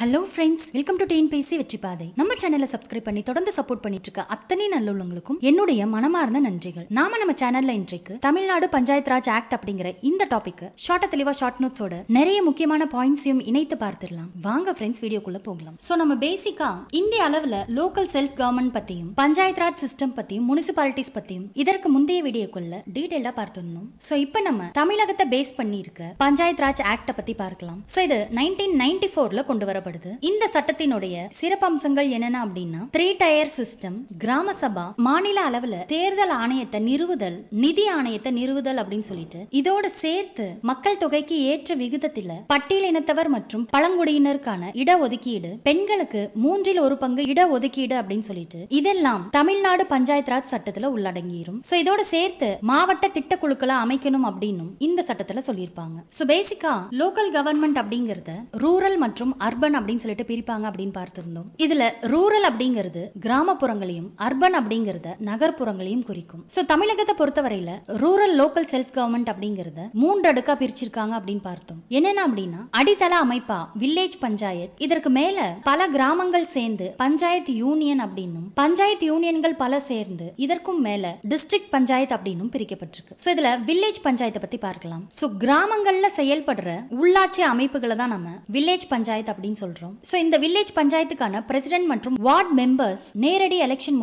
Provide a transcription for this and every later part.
hello friends welcome to டீன் பேசி வெற்றி பாதை நம்ம சேனலை சப்ஸ்கிரைப் பண்ணி தொடர்ந்து சப்போர்ட் பண்ணிட்டு இருக்க அத்தனை நல்லுள்ளவங்களுக்கும் என்னுடைய மனமார்ந்த நன்றிகள் நாம நம்ம சேனல்ல இன்றைக்கு தமிழ்நாடு பஞ்சாயத் ராஜ் ஆக்ட் அப்படிங்கிற இந்த டாபிக் ஷார்ட்டா தெளிவா ஷார்ட் நோட்ஸோட நிறைய முக்கியமான பாயிண்ட்ஸையும் இணைத்து பார்த்துடலாம் வாங்க ஃப்ரெண்ட்ஸ் வீடியோக்குள்ள போகலாம் சோ நம்ம பேசிக்கா இந்திய அளவுல லோக்கல் செல்ஃப் கவர்மெண்ட் பத்தியும் பஞ்சாயத் ராஜ் சிஸ்டம் பத்தியும் முனிசிபாலிட்டிஸ் பத்தியும் இதற்கு முந்தைய வீடியோக்குள்ள டீடைல்டா பார்த்துருந்தோம் சோ இப்போ நம்ம தமிழகத்தை பேஸ் பண்ணி இருக்க பஞ்சாயத் ராஜ் ஆக்ட பத்தி பார்க்கலாம் சோ இது நைன்டீன் நைன்டி ஃபோர்ல கொண்டு வர சொல்லப்படுது இந்த சட்டத்தினுடைய சிறப்பம்சங்கள் என்னென்ன அப்படின்னா த்ரீ டயர் சிஸ்டம் கிராம சபா மாநில அளவுல தேர்தல் ஆணையத்தை நிறுவுதல் நிதி ஆணையத்தை நிறுவுதல் அப்படின்னு சொல்லிட்டு இதோட சேர்த்து மக்கள் தொகைக்கு ஏற்ற விகிதத்தில பட்டியலினத்தவர் மற்றும் பழங்குடியினருக்கான இடஒதுக்கீடு பெண்களுக்கு மூன்றில் ஒரு பங்கு இடஒதுக்கீடு அப்படின்னு சொல்லிட்டு இதெல்லாம் தமிழ்நாடு பஞ்சாயத்து ராஜ் சட்டத்துல உள்ளடங்கிரும் சோ இதோட சேர்த்து மாவட்ட திட்ட குழுக்களை அமைக்கணும் அப்படின்னு இந்த சட்டத்துல சொல்லியிருப்பாங்க சோ பேசிக்கா லோக்கல் கவர்மெண்ட் அப்படிங்கறத ரூரல் மற்றும் அர்பன் அப்படின்னு சொல்லிட்டு பிரிப்பாங்க அப்படின்னு பார்த்திருந்தோம் இதுல ரூரல் அப்படிங்கிறது கிராமப்புறங்களையும் அர்பன் அப்படிங்கறத நகர்ப்புறங்களையும் குறிக்கும் தமிழகத்தை பொறுத்தவரையில ரூரல் லோக்கல் செல்ஃப் கவர்மெண்ட் அப்படிங்கறத மூன்று அடுக்கா பிரிச்சிருக்காங்க அப்படின்னு பார்த்தோம் என்னென்ன அப்படின்னா அடித்தள அமைப்பா வில்லேஜ் பஞ்சாயத் இதற்கு மேல பல கிராமங்கள் சேர்ந்து பஞ்சாயத்து யூனியன் அப்படின்னும் பஞ்சாயத்து யூனியன்கள் பல சேர்ந்து இதற்கும் மேல டிஸ்ட்ரிக்ட் பஞ்சாயத்து அப்படின்னும் பிரிக்கப்பட்டிருக்கு இதுல வில்லேஜ் பஞ்சாயத்தை பத்தி பார்க்கலாம் சோ கிராமங்கள்ல செயல்படுற உள்ளாட்சி அமைப்புகளை தான் நம்ம வில்லேஜ் பஞ்சாயத்து அப்படின்னு சொல்கிறோம் ஸோ இந்த வில்லேஜ் பஞ்சாயத்துக்கான பிரசிடென்ட் மற்றும் மெம்பர்ஸ் நேரடி எலெக்ஷன்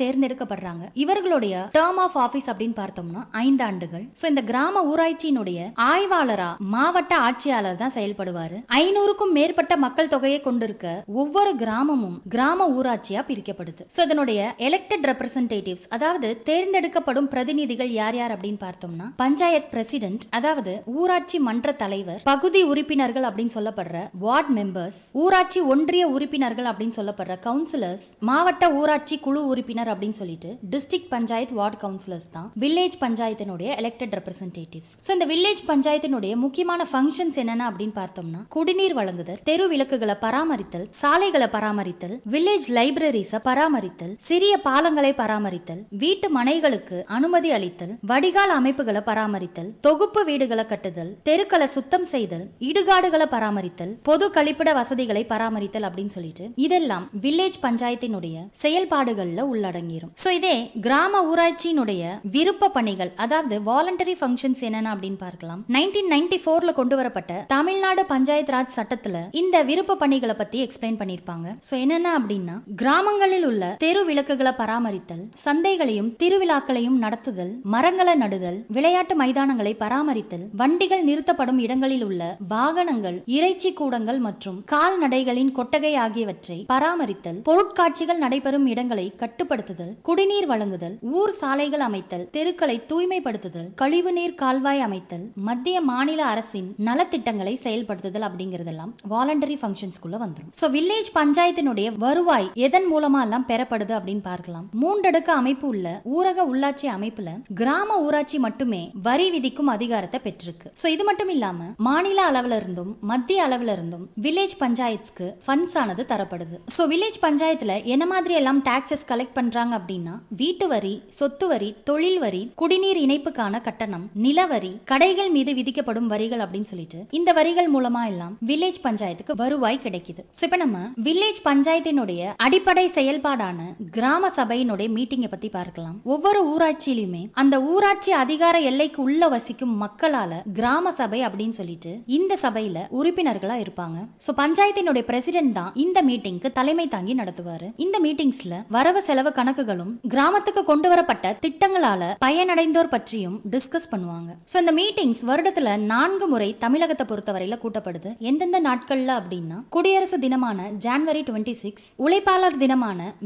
தேர்ந்தெடுக்கப்படுறாங்க இவர்களுடைய டேர்ம் ஆஃப் ஆஃபீஸ் அப்படின்னு பார்த்தோம்னா ஐந்து ஆண்டுகள் ஸோ இந்த கிராம ஊராட்சியினுடைய ஆய்வாளரா மாவட்ட ஆட்சியாளர் தான் செயல்படுவார் ஐநூறுக்கும் மேற்பட்ட மக்கள் தொகையை கொண்டிருக்க ஒவ்வொரு கிராமமும் கிராம ஊராட்சியா பிரிக்கப்படுது ஸோ இதனுடைய எலெக்டட் ரெப்ரசன்டேட்டிவ்ஸ் அதாவது தேர்ந்தெடுக்கப்படும் பிரதிநிதிகள் யார் யார் அப்படின்னு பார்த்தோம்னா பஞ்சாயத் பிரசிடென்ட் அதாவது ஊராட்சி மன்ற தலைவர் பகுதி உறுப்பினர்கள் அப்படின்னு சொல்லப்படுற வார்ட் மெம்பர்ஸ் ஊராட்சி ஒன்றிய உறுப்பினர்கள் அப்படின்னு சொல்லப்படுற கவுன்சிலர்ஸ் மாவட்ட ஊராட்சி குழு உறுப்பினர் அப்படின்னு சொல்லிட்டு டிஸ்ட்ரிக் பஞ்சாயத்து வார்டு கவுன்சிலர்ஸ் தான் வில்லேஜ் பஞ்சாயத்தினுடைய எலெக்டட் ரெப்ரசன்டேட்டிவ்ஸ் ஸோ இந்த வில்லேஜ் பஞ்சாயத்தினுடைய முக்கியமான ஃபங்க்ஷன்ஸ் என்னென்ன அப்படின்னு பார்த்தோம்னா குடிநீர் வழங்குதல் தெரு விளக்குகளை பராமரித்தல் சாலைகளை பராமரித்தல் வில்லேஜ் லைப்ரரிஸை பராமரித்தல் சிறிய பாலங்களை பராமரித்தல் வீட்டு மனைகளுக்கு அனுமதி அளித்தல் வடிகால் அமைப்புகளை பராமரித்தல் தொகுப்பு வீடுகளை கட்டுதல் தெருக்களை சுத்தம் செய்தல் இடுகாடுகளை பராமரித்தல் பொது கழிப்பிட வசதிகளை பராமரித்தல் அப்படின்னு சொல்லிட்டு இதெல்லாம் வில்லேஜ் பஞ்சாயத்தினுடைய செயல்பாடுகள்ல உள்ளடங்கிரும் சோ இதே கிராம ஊராட்சியினுடைய விருப்ப பணிகள் அதாவது வாலண்டரி ஃபங்க்ஷன்ஸ் என்னென்ன அப்படின்னு பார்க்கலாம் நைன்டீன் நைன்டி ஃபோர்ல கொண்டு வரப்பட்ட தமிழ்நாடு பஞ்சாயத்து ராஜ் சட்டத்துல இந்த விருப்ப பணிகளை பத்தி எக்ஸ்பிளைன் பண்ணிருப்பாங்க ஸோ என்னென்ன அப்படின்னா கிராமங்களில் உள்ள தெரு விளக்குகளை பராமரித்தல் சந்தைகளையும் திருவிழாக்களையும் நடத்துதல் மரங்களை நடுதல் விளையாட்டு மைதானங்களை பராமரித்தல் வண்டிகள் நிறுத்தப்படும் இடங்களில் உள்ள வாகனங்கள் இறைச்சி கூடங்கள் மற்றும் மற்றும் கால்நடைகளின் கொட்டகை ஆகியவற்றை பராமரித்தல் பொருட்காட்சிகள் நடைபெறும் இடங்களை கட்டுப்படுத்துதல் குடிநீர் வழங்குதல் ஊர் சாலைகள் அமைத்தல் தெருக்களை தூய்மைப்படுத்துதல் கழிவுநீர் கால்வாய் அமைத்தல் மத்திய மாநில அரசின் நலத்திட்டங்களை செயல்படுத்துதல் அப்படிங்கறதெல்லாம் வாலண்டரி ஃபங்க்ஷன்ஸ்குள்ள வந்துடும் சோ வில்லேஜ் பஞ்சாயத்தினுடைய வருவாய் எதன் மூலமா எல்லாம் பெறப்படுது அப்படின்னு பார்க்கலாம் மூன்றடுக்கு அமைப்பு உள்ள ஊரக உள்ளாட்சி அமைப்புல கிராம ஊராட்சி மட்டுமே வரி விதிக்கும் அதிகாரத்தை பெற்றிருக்கு சோ இது மட்டும் இல்லாம மாநில அளவுல இருந்தும் மத்திய அளவுல இருந்தும் வில்லேஜ் பஞ்சாயத்துக்கு ஃபண்ட்ஸ் ஆனது தரப்படுது ஸோ வில்லேஜ் பஞ்சாயத்தில் என்ன மாதிரி எல்லாம் டாக்ஸஸ் கலெக்ட் பண்ணுறாங்க அப்படின்னா வீட்டு வரி சொத்து வரி தொழில் வரி குடிநீர் இணைப்புக்கான கட்டணம் நிலவரி கடைகள் மீது விதிக்கப்படும் வரிகள் அப்படின்னு சொல்லிட்டு இந்த வரிகள் மூலமா எல்லாம் வில்லேஜ் பஞ்சாயத்துக்கு வருவாய் கிடைக்குது ஸோ இப்போ நம்ம வில்லேஜ் பஞ்சாயத்தினுடைய அடிப்படை செயல்பாடான கிராம சபையினுடைய மீட்டிங்கை பற்றி பார்க்கலாம் ஒவ்வொரு ஊராட்சியிலுமே அந்த ஊராட்சி அதிகார எல்லைக்கு உள்ள வசிக்கும் மக்களால கிராம சபை அப்படின்னு சொல்லிட்டு இந்த சபையில உறுப்பினர்களாக இருப்பாங்க ஸோ பஞ்சாயத்தினுடைய பிரசிடென்ட் தான் இந்த மீட்டிங்க்கு தலைமை தாங்கி நடத்துவார் இந்த மீட்டிங்ஸ்ல வரவு செலவு கணக்குகளும் கிராமத்துக்கு கொண்டு வரப்பட்ட திட்டங்களால பயனடைந்தோர் பற்றியும் டிஸ்கஸ் பண்ணுவாங்க ஸோ இந்த மீட்டிங்ஸ் வருடத்துல நான்கு முறை தமிழகத்தை பொறுத்தவரையில கூட்டப்படுது எந்தெந்த நாட்கள்ல அப்படின்னா குடியரசு தினமான ஜான்வரி டுவெண்ட்டி சிக்ஸ் உழைப்பாளர் தினமான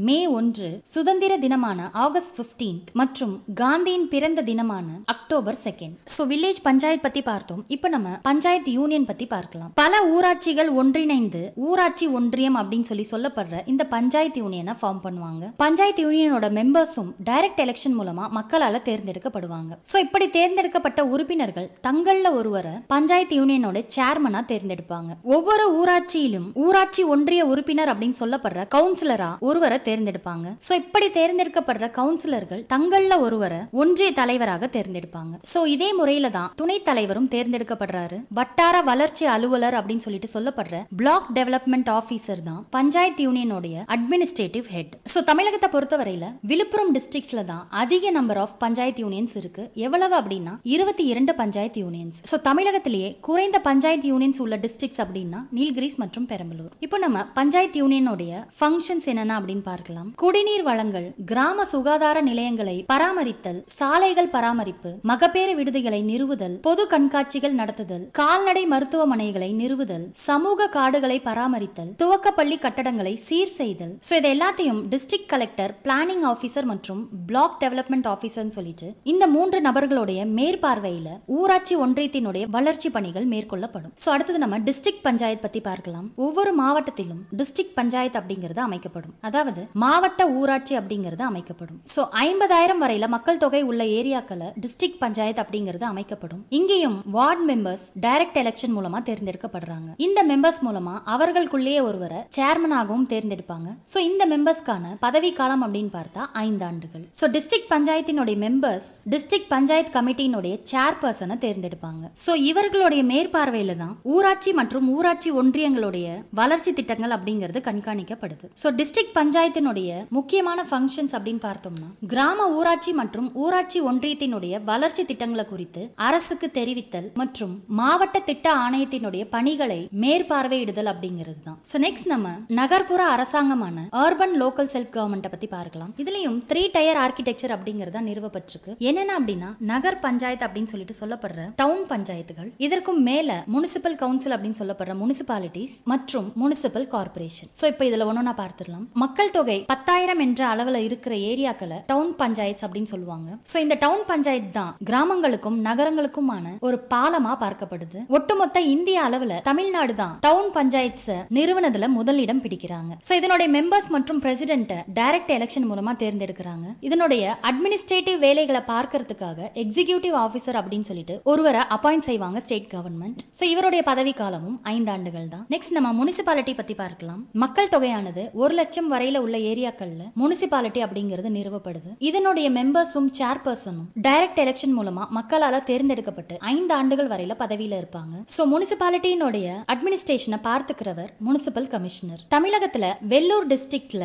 மே ஒன்று சுதந்திர தினமான ஆகஸ்ட் பிப்டீன்த் மற்றும் காந்தியின் பிறந்த தினமான October second so village panchayat பத்தி பார்த்தோம் இப்போ நம்ம பஞ்சாயத்து யூனியன் பத்தி பார்க்கலாம் பல ஊராட்சிகள் ஒன்றிணைந்து ஊராட்சி ஒன்றியம் அப்படின்னு சொல்லி சொல்லப்படுற இந்த பஞ்சாயத்து யூனியனை ஃபார்ம் பண்ணுவாங்க பஞ்சாயத்து யூனியனோட மெம்பர்ஸும் டைரக்ட் எலெக்ஷன் மூலமா மக்களால தேர்ந்தெடுக்கப்படுவாங்க ஸோ இப்படி தேர்ந்தெடுக்கப்பட்ட உறுப்பினர்கள் தங்கள்ல ஒருவரை பஞ்சாயத்து யூனியனோட சேர்மனா தேர்ந்தெடுப்பாங்க ஒவ்வொரு ஊராட்சியிலும் ஊராட்சி ஒன்றிய உறுப்பினர் அப்படின்னு சொல்லப்படுற கவுன்சிலரா ஒருவரை தேர்ந்தெடுப்பாங்க ஸோ இப்படி தேர்ந்தெடுக்கப்படுற கவுன்சிலர்கள் தங்கள்ல ஒருவரை ஒன்றிய தலைவராக தேர்ந்தெடுப்பாங்க ஸோ இதே முறையில தான் துணைத் தலைவரும் தேர்ந்தெடுக்கப்படுறாரு வட்டார வளர்ச்சி அலுவலர் அப்படின்னு சொல்லிட்டு சொல்லப்படுற தேவைப்படுற பிளாக் டெவலப்மெண்ட் ஆபீசர் தான் பஞ்சாயத்து யூனியனுடைய அட்மினிஸ்ட்ரேட்டிவ் ஹெட் ஸோ தமிழகத்தை பொறுத்தவரையில விழுப்புரம் டிஸ்ட்ரிக்ட்ஸ்ல தான் அதிக நம்பர் ஆஃப் பஞ்சாயத்து யூனியன்ஸ் இருக்கு எவ்வளவு அப்படின்னா இருபத்தி இரண்டு பஞ்சாயத்து யூனியன்ஸ் ஸோ தமிழகத்திலேயே குறைந்த பஞ்சாயத்து யூனியன்ஸ் உள்ள டிஸ்ட்ரிக்ட்ஸ் அப்படின்னா நீல்கிரிஸ் மற்றும் பெரம்பலூர் இப்போ நம்ம பஞ்சாயத்து யூனியனுடைய ஃபங்க்ஷன்ஸ் என்னென்ன அப்படின்னு பார்க்கலாம் குடிநீர் வளங்கள் கிராம சுகாதார நிலையங்களை பராமரித்தல் சாலைகள் பராமரிப்பு மகப்பேறு விடுதிகளை நிறுவுதல் பொது கண்காட்சிகள் நடத்துதல் கால்நடை மருத்துவமனைகளை நிறுவுதல் சமூக சமூக காடுகளை பராமரித்தல் துவக்கப்பள்ளி கட்டடங்களை சீர் செய்தல் ஸோ இதை எல்லாத்தையும் டிஸ்ட்ரிக்ட் கலெக்டர் பிளானிங் ஆஃபீஸர் மற்றும் பிளாக் டெவலப்மெண்ட் ஆஃபீஸர்னு சொல்லிட்டு இந்த மூன்று நபர்களுடைய மேற்பார்வையில ஊராட்சி ஒன்றியத்தினுடைய வளர்ச்சி பணிகள் மேற்கொள்ளப்படும் ஸோ அடுத்தது நம்ம டிஸ்ட்ரிக்ட் பஞ்சாயத் பத்தி பார்க்கலாம் ஒவ்வொரு மாவட்டத்திலும் டிஸ்ட்ரிக்ட் பஞ்சாயத்து அப்படிங்கிறது அமைக்கப்படும் அதாவது மாவட்ட ஊராட்சி அப்படிங்கிறது அமைக்கப்படும் ஸோ ஐம்பதாயிரம் வரையில மக்கள் தொகை உள்ள ஏரியாக்களை டிஸ்ட்ரிக்ட் பஞ்சாயத்து அப்படிங்கிறது அமைக்கப்படும் இங்கேயும் வார்டு மெம்பர்ஸ் டைரக்ட் எலெக்ஷன் மூலமா தேர்ந்தெடுக்கப்படுறாங்க இந்த மெம்பர் மெம்பர்ஸ் மூலமா அவர்களுக்குள்ளேயே ஒருவரை சேர்மனாகவும் தேர்ந்தெடுப்பாங்க ஸோ இந்த மெம்பர்ஸ்க்கான பதவி காலம் அப்படின்னு பார்த்தா ஐந்து ஆண்டுகள் ஸோ டிஸ்ட்ரிக்ட் பஞ்சாயத்தினுடைய மெம்பர்ஸ் டிஸ்ட்ரிக்ட் பஞ்சாயத்து கமிட்டியினுடைய சேர்பர்சனை தேர்ந்தெடுப்பாங்க ஸோ இவர்களுடைய மேற்பார்வையில தான் ஊராட்சி மற்றும் ஊராட்சி ஒன்றியங்களுடைய வளர்ச்சி திட்டங்கள் அப்படிங்கிறது கண்காணிக்கப்படுது ஸோ டிஸ்ட்ரிக்ட் பஞ்சாயத்தினுடைய முக்கியமான ஃபங்க்ஷன்ஸ் அப்படின்னு பார்த்தோம்னா கிராம ஊராட்சி மற்றும் ஊராட்சி ஒன்றியத்தினுடைய வளர்ச்சி திட்டங்களை குறித்து அரசுக்கு தெரிவித்தல் மற்றும் மாவட்ட திட்ட ஆணையத்தினுடைய பணிகளை மேற்ப மேற்பார்வையிடுதல் அப்படிங்கிறது தான் ஸோ நெக்ஸ்ட் நம்ம நகர்ப்புற அரசாங்கமான அர்பன் லோக்கல் செல்ஃப் கவர்மெண்ட்டை பற்றி பார்க்கலாம் இதுலேயும் த்ரீ டயர் ஆர்கிடெக்சர் அப்படிங்கிறதா நிறுவப்பட்டிருக்கு என்னென்ன அப்படின்னா நகர் பஞ்சாயத்து அப்படின்னு சொல்லிட்டு சொல்லப்படுற டவுன் பஞ்சாயத்துகள் இதற்கும் மேல முனிசிபல் கவுன்சில் அப்படின்னு சொல்லப்படுற முனிசிபாலிட்டிஸ் மற்றும் முனிசிபல் கார்பரேஷன் ஸோ இப்போ இதில் ஒன்று பார்த்துடலாம் மக்கள் தொகை பத்தாயிரம் என்ற அளவில் இருக்கிற ஏரியாக்களை டவுன் பஞ்சாயத்து அப்படின்னு சொல்லுவாங்க ஸோ இந்த டவுன் பஞ்சாயத்து தான் கிராமங்களுக்கும் நகரங்களுக்குமான ஒரு பாலமா பார்க்கப்படுது ஒட்டுமொத்த இந்திய அளவுல தமிழ்நாடு தான் டவுன் பஞ்சாயத்ஸ் நிறுவனத்துல முதலிடம் பிடிக்கிறாங்க ஸோ இதனுடைய மெம்பர்ஸ் மற்றும் பிரசிடென்ட் டைரக்ட் எலெக்ஷன் மூலமா தேர்ந்தெடுக்கிறாங்க இதனுடைய அட்மினிஸ்ட்ரேட்டிவ் வேலைகளை பார்க்கறதுக்காக எக்ஸிகியூட்டிவ் ஆஃபீஸர் அப்படின்னு சொல்லிட்டு ஒருவரை அப்பாயிண்ட் செய்வாங்க ஸ்டேட் கவர்மெண்ட் சோ இவருடைய பதவி காலமும் ஐந்து ஆண்டுகள் தான் நெக்ஸ்ட் நம்ம முனிசிபாலிட்டி பத்தி பார்க்கலாம் மக்கள் தொகையானது ஒரு லட்சம் வரையில உள்ள ஏரியாக்கள்ல முனிசிபாலிட்டி அப்படிங்கிறது நிறுவப்படுது இதனுடைய மெம்பர்ஸும் சேர்பர்சனும் டைரக்ட் எலெக்ஷன் மூலமா மக்களால தேர்ந்தெடுக்கப்பட்டு ஐந்து ஆண்டுகள் வரையில பதவியில இருப்பாங்க சோ முனிசிபாலிட்டியினுடைய அட்மினிஸ்ட்ரேட் ஸ்டேஷனை பார்த்துக்கிறவர் முனிசிபல் கமிஷனர் தமிழகத்துல வெள்ளூர் டிஸ்ட்ரிக்ட்ல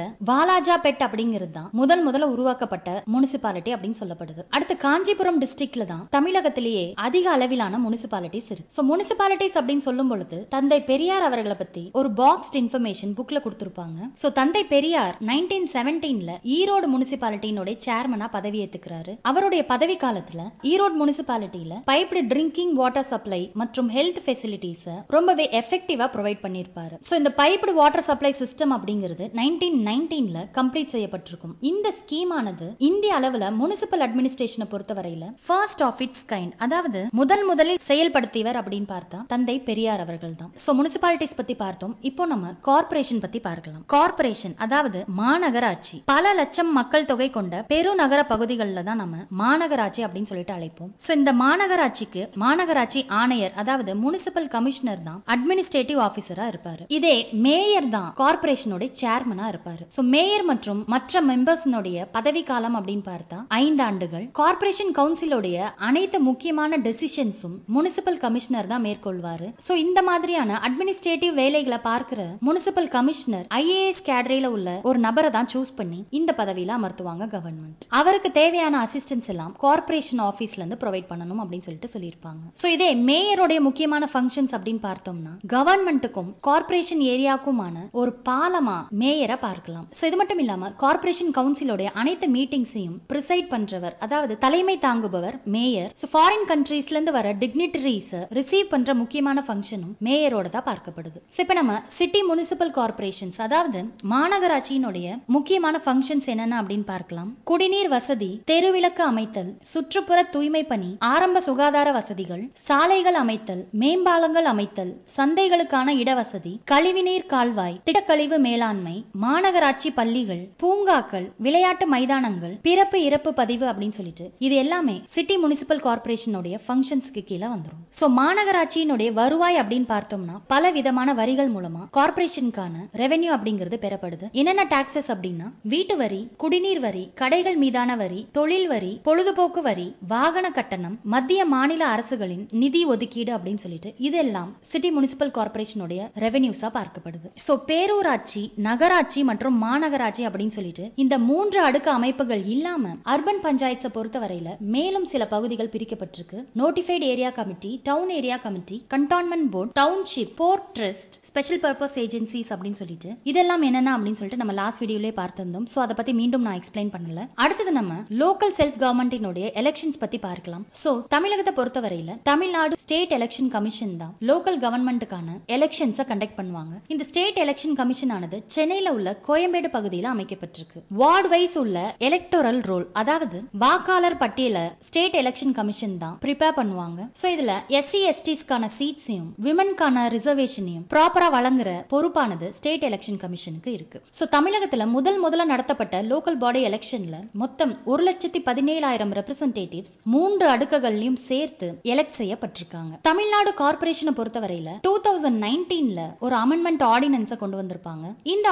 பெட் அப்படிங்கிறது தான் முதல் முதல்ல உருவாக்கப்பட்ட முனிசிபாலிட்டி அப்படின்னு சொல்லப்படுது அடுத்து காஞ்சிபுரம் டிஸ்ட்ரிக்ட்ல தான் தமிழகத்திலேயே அதிக அளவிலான முனிசிபாலிட்டிஸ் இருக்கு ஸோ முனிசிபாலிட்டிஸ் அப்படின்னு சொல்லும் பொழுது தந்தை பெரியார் அவர்களை பத்தி ஒரு பாக்ஸ்ட் இன்ஃபர்மேஷன் புக்ல கொடுத்துருப்பாங்க ஸோ தந்தை பெரியார் நைன்டீன் செவன்டீன்ல ஈரோடு முனிசிபாலிட்டியினுடைய சேர்மனா பதவி ஏத்துக்கிறாரு அவருடைய பதவி காலத்துல ஈரோடு முனிசிபாலிட்டியில பைப்டு ட்ரிங்கிங் வாட்டர் சப்ளை மற்றும் ஹெல்த் ஃபெசிலிட்டிஸை ரொம்பவே எஃபெக்டிவ் தெளிவாக ப்ரொவைட் பண்ணியிருப்பார் ஸோ இந்த பைப்டு வாட்டர் சப்ளை சிஸ்டம் அப்படிங்கிறது நைன்டீன் நைன்டீனில் கம்ப்ளீட் செய்யப்பட்டிருக்கும் இந்த ஸ்கீமானது இந்திய அளவில் முனிசிபல் அட்மினிஸ்ட்ரேஷனை பொறுத்தவரையில் ஃபர்ஸ்ட் ஆஃப் இட்ஸ் கைண்ட் அதாவது முதல் முதலில் செயல்படுத்தியவர் அப்படின்னு பார்த்தா தந்தை பெரியார் அவர்கள் தான் ஸோ முனிசிபாலிட்டிஸ் பற்றி பார்த்தோம் இப்போ நம்ம கார்பரேஷன் பற்றி பார்க்கலாம் கார்பரேஷன் அதாவது மாநகராட்சி பல லட்சம் மக்கள் தொகை கொண்ட பெருநகர பகுதிகளில் தான் நம்ம மாநகராட்சி அப்படின்னு சொல்லிட்டு அழைப்போம் ஸோ இந்த மாநகராட்சிக்கு மாநகராட்சி ஆணையர் அதாவது முனிசிபல் கமிஷனர் தான் அட்மினிஸ்ட்ரேட் எக்ஸிகியூட்டிவ் ஆஃபீஸரா இருப்பாரு இதே மேயர் தான் கார்பரேஷனுடைய சேர்மனா இருப்பாரு சோ மேயர் மற்றும் மற்ற மெம்பர்ஸ்னுடைய பதவி காலம் அப்படின்னு பார்த்தா ஐந்து ஆண்டுகள் கார்பரேஷன் கவுன்சிலோடைய அனைத்து முக்கியமான டெசிஷன்ஸும் முனிசிபல் கமிஷனர் தான் மேற்கொள்வாரு சோ இந்த மாதிரியான அட்மினிஸ்ட்ரேட்டிவ் வேலைகளை பார்க்கிற முனிசிபல் கமிஷனர் ஐஏஎஸ் கேடரியில உள்ள ஒரு நபரை தான் சூஸ் பண்ணி இந்த பதவியில அமர்த்துவாங்க கவர்மெண்ட் அவருக்கு தேவையான அசிஸ்டன்ஸ் எல்லாம் கார்பரேஷன் ஆஃபீஸ்ல இருந்து ப்ரொவைட் பண்ணணும் அப்படின்னு சொல்லிட்டு சொல்லியிருப்பாங்க சோ இதே மேயருடைய முக்கியமான ஃபங்க்ஷன்ஸ் அப்படின்னு பார்த்தோம்னா கவர்மெண்ட்டுக்கும் கார்பரேஷன் ஏரியாவுக்குமான ஒரு பாலமா மேயரை பார்க்கலாம் ஸோ இது மட்டும் இல்லாம கார்பரேஷன் கவுன்சிலோடைய அனைத்து மீட்டிங்ஸையும் ப்ரிசைட் பண்றவர் அதாவது தலைமை தாங்குபவர் மேயர் ஸோ ஃபாரின் கண்ட்ரீஸ்ல இருந்து வர டிக்னிட்டரிஸ் ரிசீவ் பண்ற முக்கியமான ஃபங்க்ஷனும் மேயரோட தான் பார்க்கப்படுது ஸோ இப்போ நம்ம சிட்டி முனிசிபல் கார்பரேஷன்ஸ் அதாவது மாநகராட்சியினுடைய முக்கியமான ஃபங்க்ஷன்ஸ் என்னென்ன அப்படின்னு பார்க்கலாம் குடிநீர் வசதி தெருவிளக்கு அமைத்தல் சுற்றுப்புற தூய்மை பணி ஆரம்ப சுகாதார வசதிகள் சாலைகள் அமைத்தல் மேம்பாலங்கள் அமைத்தல் சந்தைகள் பெண்களுக்கான இடவசதி கழிவுநீர் கால்வாய் திடக்கழிவு மேலாண்மை மாநகராட்சி பள்ளிகள் பூங்காக்கள் விளையாட்டு மைதானங்கள் பிறப்பு இறப்பு பதிவு அப்படின்னு சொல்லிட்டு இது எல்லாமே சிட்டி முனிசிபல் கார்பரேஷனுடைய ஃபங்க்ஷன்ஸ்க்கு கீழே வந்துடும் ஸோ மாநகராட்சியினுடைய வருவாய் அப்படின்னு பார்த்தோம்னா பல விதமான வரிகள் மூலமா கார்பரேஷனுக்கான ரெவென்யூ அப்படிங்கிறது பெறப்படுது என்னென்ன டாக்ஸஸ் அப்படின்னா வீட்டு வரி குடிநீர் வரி கடைகள் மீதான வரி தொழில் வரி பொழுதுபோக்கு வரி வாகன கட்டணம் மத்திய மாநில அரசுகளின் நிதி ஒதுக்கீடு அப்படின்னு சொல்லிட்டு இதெல்லாம் சிட்டி முனிசிபல் கார்பரேஷன் கார்பரேஷனுடைய ரெவென்யூஸா பார்க்கப்படுது ஸோ பேரூராட்சி நகராட்சி மற்றும் மாநகராட்சி அப்படின்னு சொல்லிட்டு இந்த மூன்று அடுக்கு அமைப்புகள் இல்லாம அர்பன் பஞ்சாயத்தை பொறுத்தவரையில மேலும் சில பகுதிகள் பிரிக்கப்பட்டிருக்கு notified area committee town area committee cantonment board township port trust special purpose agencies அப்படின்னு சொல்லிட்டு இதெல்லாம் என்னென்ன அப்படின்னு சொல்லிட்டு நம்ம லாஸ்ட் வீடியோலேயே பார்த்திருந்தோம் ஸோ அதை பத்தி மீண்டும் நான் எக்ஸ்பிளைன் பண்ணல அடுத்தது நம்ம லோக்கல் செல்ஃப் கவர்மெண்டினுடைய எலெக்ஷன்ஸ் பத்தி பார்க்கலாம் ஸோ தமிழகத்தை பொறுத்தவரையில தமிழ்நாடு ஸ்டேட் எலெக்ஷன் கமிஷன் தான் லோக்கல் கவர்மெண்ட்டுக்கான எலெக்ஷன்ஸை கண்டக்ட் பண்ணுவாங்க இந்த ஸ்டேட் எலெக்ஷன் கமிஷன் ஆனது சென்னையில் உள்ள கோயம்பேடு பகுதியில் அமைக்கப்பட்டிருக்கு வார்டு வைஸ் உள்ள எலக்டோரல் ரோல் அதாவது வாக்காளர் பட்டியல ஸ்டேட் எலெக்ஷன் கமிஷன் தான் ப்ரிப்பேர் பண்ணுவாங்க சோ இதுல எஸ்சி எஸ்டிஸ்க்கான சீட்ஸையும் விமன்கான ரிசர்வேஷனையும் ப்ராப்பரா வழங்குற பொறுப்பானது ஸ்டேட் எலெக்ஷன் கமிஷனுக்கு இருக்கு சோ தமிழகத்துல முதல் முதல்ல நடத்தப்பட்ட லோக்கல் பாடி எலெக்ஷன்ல மொத்தம் ஒரு லட்சத்தி பதினேழாயிரம் ரெப்ரசன்டேட்டிவ்ஸ் மூன்று அடுக்குகள்லயும் சேர்த்து எலெக்ட் செய்யப்பட்டிருக்காங்க தமிழ்நாடு கார்பரேஷனை பொறுத்தவரையில டூ தௌசண்ட் தௌசண்ட் ஒரு அமெண்ட்மெண்ட் ஆர்டினன்ஸை கொண்டு வந்திருப்பாங்க இந்த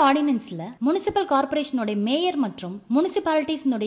முனிசிபல் கார்பரேஷனுடைய மேயர் மற்றும் முனிசிபாலிட்டிஸ்னுடைய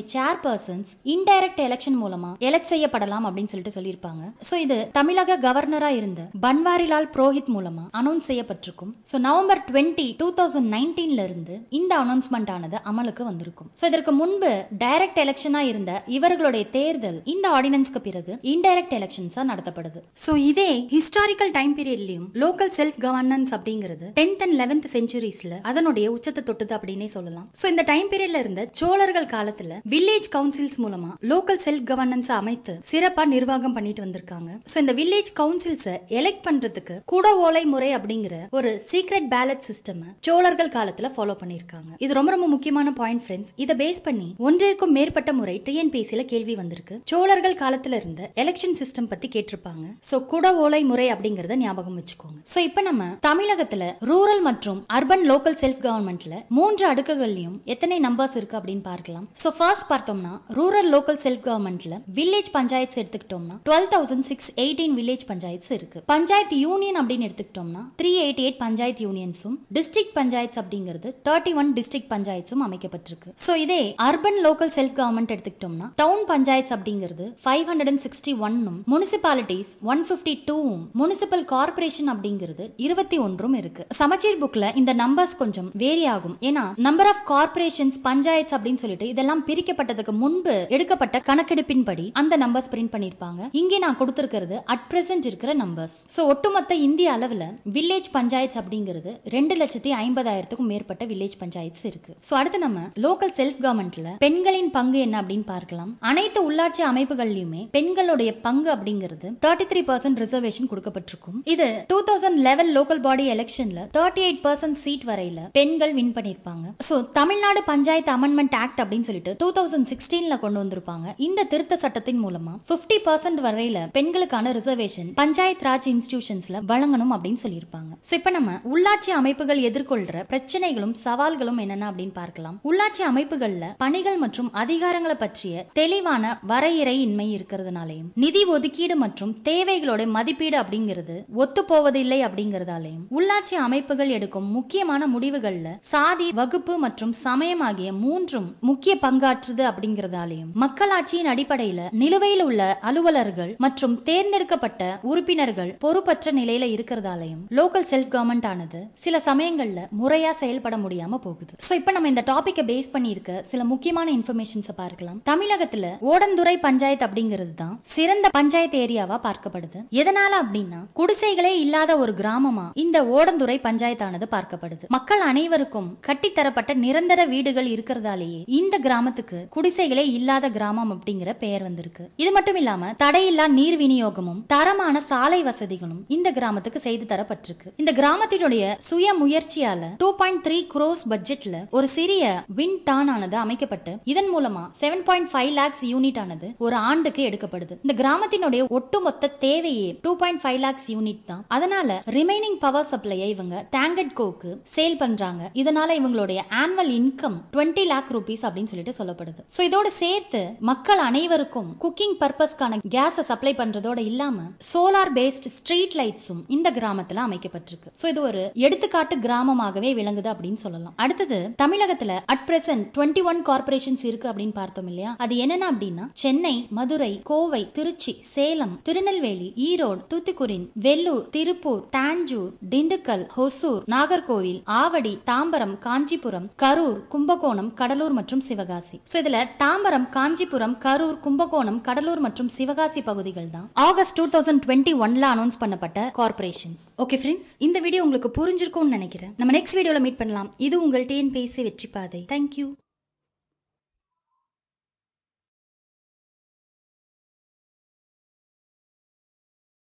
இன்டைரக்ட் எலெக்ஷன் மூலமா எலெக்ட் செய்யப்படலாம் அப்படின்னு சொல்லிட்டு சொல்லியிருப்பாங்க ஸோ இது தமிழக கவர்னரா இருந்த பன்வாரிலால் புரோஹித் மூலமா அனௌன்ஸ் செய்யப்பட்டிருக்கும் so November twenty two thousand நைன்டீன்ல இருந்து இந்த அனௌன்ஸ்மெண்ட் ஆனது அமலுக்கு வந்திருக்கும் ஸோ இதற்கு முன்பு டைரக்ட் எலெக்ஷனா இருந்த இவர்களுடைய தேர்தல் இந்த ஆர்டினன்ஸ்க்கு பிறகு இன்டைரக்ட் எலெக்ஷன்ஸா நடத்தப்படுது ஸோ இதே ஹிஸ்டாரிக்கல் டைம் பீரியட்லயும் லோக்கல் செல்ஃப் கவர்னன்ஸ் அப்படிங்கிறது டென்த் அண்ட் லெவன்த் செஞ்சுரிஸ்ல அதனுடைய உச்சத்தை தொட்டுது அப்படின்னே சொல்லலாம் சோ இந்த டைம் பீரியட்ல இருந்த சோழர்கள் காலத்துல வில்லேஜ் கவுன்சில்ஸ் மூலமா லோக்கல் செல்ஃப் கவர்னன்ஸ் அமைத்து சிறப்பா நிர்வாகம் பண்ணிட்டு வந்திருக்காங்க சோ இந்த வில்லேஜ் கவுன்சில்ஸ எலெக்ட் பண்றதுக்கு கூட ஓலை முறை அப்படிங்கிற ஒரு சீக்ரெட் பேலட் சிஸ்டம் சோழர்கள் காலத்துல ஃபாலோ பண்ணிருக்காங்க இது ரொம்ப ரொம்ப முக்கியமான பாயிண்ட் ஃப்ரெண்ட்ஸ் இதை பேஸ் பண்ணி ஒன்றிற்கும் மேற்பட்ட முறை டிஎன்பிஎஸ்சியில கேள்வி வந்திருக்கு சோழர்கள் காலத்துல இருந்த எலெக்ஷன் சிஸ்டம் பத்தி கேட்டிருப்பாங்க சோ கூட ஓலை முறை அப்படிங்கறத ஞாபகம் வச்சுக்கோங்க சோ இப்ப நம்ம தமிழகத்துல ரூரல் மற்றும் அர்பன் லோக்கல் செல்ஃப் கவர்மெண்ட்ல மூன்று அடுக்குகள்லயும் எத்தனை நம்பர்ஸ் இருக்கு அப்படின்னு பார்க்கலாம் சோ ஃபர்ஸ்ட் பார்த்தோம்னா ரூரல் லோக்கல் செல்ஃப் கவர்மெண்ட்ல வில்லேஜ் பஞ்சாயத்து எடுத்துக்கிட்டோம்னா twelve thousand six eighteen village panchayat இருக்கு பஞ்சாயத்து யூனியன் அப்படின்னு எடுத்துக்கிட்டோம்னா த்ரீ எயிட்டி எயிட் பஞ்சாயத்து யூனியன்ஸும் டிஸ்ட்ரிக்ட் பஞ்சாயத்து அப்படிங்கிறது தேர்ட்டி ஒன் டிஸ்ட்ரிக்ட் பஞ்சாயத்தும் அமைக்கப்பட்டிருக்கு சோ இதே அர்பன் லோக்கல் செல்ஃப் கவர்மெண்ட் எடுத்துக்கிட்டோம்னா டவுன் பஞ்சாயத்து அப்படிங்கிறது ஃபைவ் ஹண்ட்ரட் அண்ட் சிக்ஸ்டி ஒன்னும் முனிசிபாலிட்டிஸ் ஒன் ஃபிஃப்டி டூவும் முனிசிபல் கார்பரேஷன் அப்படிங்கிறது இருக்குது இருபத்தி ஒன்றும் இருக்கு சமச்சீர் புக்ல இந்த நம்பர்ஸ் கொஞ்சம் வேரி ஆகும் ஏன்னா நம்பர் ஆஃப் கார்பரேஷன்ஸ் பஞ்சாயத்து அப்படின்னு சொல்லிட்டு இதெல்லாம் பிரிக்கப்பட்டதுக்கு முன்பு எடுக்கப்பட்ட கணக்கெடுப்பின்படி அந்த நம்பர்ஸ் பிரிண்ட் பண்ணிருப்பாங்க இங்கே நான் கொடுத்திருக்கிறது அட் பிரசன்ட் இருக்கிற நம்பர்ஸ் ஒட்டுமொத்த இந்திய அளவுல வில்லேஜ் பஞ்சாயத்து அப்படிங்கிறது ரெண்டு லட்சத்தி ஐம்பதாயிரத்துக்கும் மேற்பட்ட வில்லேஜ் பஞ்சாயத்து இருக்கு அடுத்து நம்ம லோக்கல் செல்ஃப் கவர்மெண்ட்ல பெண்களின் பங்கு என்ன அப்படின்னு பார்க்கலாம் அனைத்து உள்ளாட்சி அமைப்புகள்லயுமே பெண்களுடைய பங்கு அப்படிங்கிறது தேர்ட்டி த்ரீ பர்சன்ட் ரிசர்வேஷன் கொடுக்கப்பட்டிருக்கும் இது two thousand level local body எலெக்ஷன்ல தேர்ட்டி எயிட் பர்சன்ட் சீட் வரையில பெண்கள் வின் பண்ணிருப்பாங்க so Tamil Nadu panchayat amendment act அப்படின்னு சொல்லிட்டு டூ தௌசண்ட் சிக்ஸ்டீன்ல கொண்டு வந்திருப்பாங்க இந்த திருத்த சட்டத்தின் மூலமா பிப்டி பர்சன்ட் வரையில பெண்களுக்கான ரிசர்வேஷன் பஞ்சாயத் ராஜ் இன்ஸ்டிடியூஷன்ஸ்ல வழங்கணும் அப்படின்னு சொல்லியிருப்பாங்க ஸோ இப்போ நம்ம உள்ளாட்சி அமைப்புகள் எதிர்கொள்ற பிரச்சனைகளும் சவால்களும் என்னென்ன அப்படின்னு பார்க்கலாம் உள்ளாட்சி அமைப்புகள்ல பணிகள் மற்றும் அதிகாரங்களை பற்றிய தெளிவான வரையறை இன்மை இருக்கிறதுனாலையும் நிதி ஒதுக்கீடு மற்றும் தேவைகளோட மதிப்பீடு அப்படிங்கிறது ஒத்து போவதில்லை அப்படிங்கறதாலையும் உள்ளாட்சி அமைப்புகள் எடுக்கும் முக்கியமான முடிவுகள்ல சாதி வகுப்பு மற்றும் சமயம் ஆகிய மூன்றும் முக்கிய பங்காற்றுது அப்படிங்கறதாலையும் மக்களாட்சியின் அடிப்படையில நிலுவையில் உள்ள அலுவலர்கள் மற்றும் தேர்ந்தெடுக்கப்பட்ட உறுப்பினர்கள் பொறுப்பற்ற நிலையில இருக்கிறதாலையும் லோக்கல் செல்ஃப் கவர்மெண்ட் ஆனது சில சமயங்கள்ல முறையா செயல்பட முடியாம போகுது சோ இப்ப நம்ம இந்த டாபிக்கை பேஸ் பண்ணி இருக்க சில முக்கியமான இன்ஃபர்மேஷன்ஸ் பார்க்கலாம் தமிழகத்துல ஓடந்துறை பஞ்சாயத்து அப்படிங்கிறது தான் சிறந்த பஞ்சாயத்து ஏரியாவா பார்க்கப்படுது எதனால அப்படின்னா குடிசைகளே இல்லாத ஒரு கிராமமா இந்த ஓடந்துறை பஞ்சாயத்தானது பார்க்கப்படுது மக்கள் அனைவருக்கும் கட்டித்தரப்பட்ட நிரந்தர வீடுகள் இருக்கிறதாலேயே இந்த கிராமத்துக்கு குடிசைகளே இல்லாத கிராமம் அப்படிங்கிற பெயர் வந்திருக்கு இது மட்டும் இல்லாம தடையில்லா நீர் விநியோகமும் தரமான சாலை வசதிகளும் இந்த கிராமத்துக்கு செய்து தரப்பட்டிருக்கு இந்த கிராமத்தினுடைய சுய முயற்சியால டூ பாயிண்ட் த்ரீ குரோஸ் பட்ஜெட்ல ஒரு சிறிய வின் டான் ஆனது அமைக்கப்பட்டு இதன் மூலமா seven point five lakhs unit ஆனது ஒரு ஆண்டுக்கு எடுக்கப்படுது இந்த கிராமத்தினுடைய ஒட்டுமொத்த தேவையே two point five lakhs unit தான் அதனால ரிமைனிங் பவர் சப்ளையை இவங்க டேங்கட் கோக்கு சேல் பண்றாங்க இதனால இவங்களுடைய annual income twenty lakh rupees அப்படின்னு சொல்லிட்டு சொல்லப்படுது ஸோ இதோட சேர்த்து மக்கள் அனைவருக்கும் குக்கிங் பர்பஸ்க்கான கேஸை சப்ளை பண்றதோட இல்லாம சோலார் பேஸ்ட் ஸ்ட்ரீட் லைட்ஸும் இந்த கிராமத்துல அமைக்கப்பட்டிருக்கு ஸோ இது ஒரு எடுத்துக்காட்டு கிராமமாகவே விளங்குது அப்படின்னு சொல்லலாம் அடுத்தது தமிழகத்துல at present twenty one corporations இருக்கு அப்படின்னு பார்த்தோம் இல்லையா அது என்னென்ன அப்படின்னா சென்னை மதுரை கோவை திருச்சி சேலம் திருநெல்வேலி ஈரோடு தூத்துக்குடி வெள்ளூர் திருப்பூர் தாஞ்சூர் திண்டுக்கல் ஹொசூர் நாகர்கோவில் ஆவடி தாம்பரம் காஞ்சிபுரம் கரூர் கும்பகோணம் கடலூர் மற்றும் சிவகாசி சோ இதுல தாம்பரம் காஞ்சிபுரம் கரூர் கும்பகோணம் கடலூர் மற்றும் சிவகாசி பகுதிகள் தான் ஆகஸ்ட் டூ தௌசண்ட் டுவெண்ட்டி ஒன்ல அனௌன்ஸ் பண்ணப்பட்ட கார்பரேஷன் ஓகே ஃப்ரெண்ட்ஸ் இந்த வீடியோ உங்களுக்கு புரிஞ்சிருக்கும்னு நினைக்கிறேன் நம்ம நெக்ஸ்ட் வீடியோல மீட் பண்ணலாம் இது உங்கள் டிஎன்பிஎஸ்சி வெற்றி பாதை தேங்க்யூ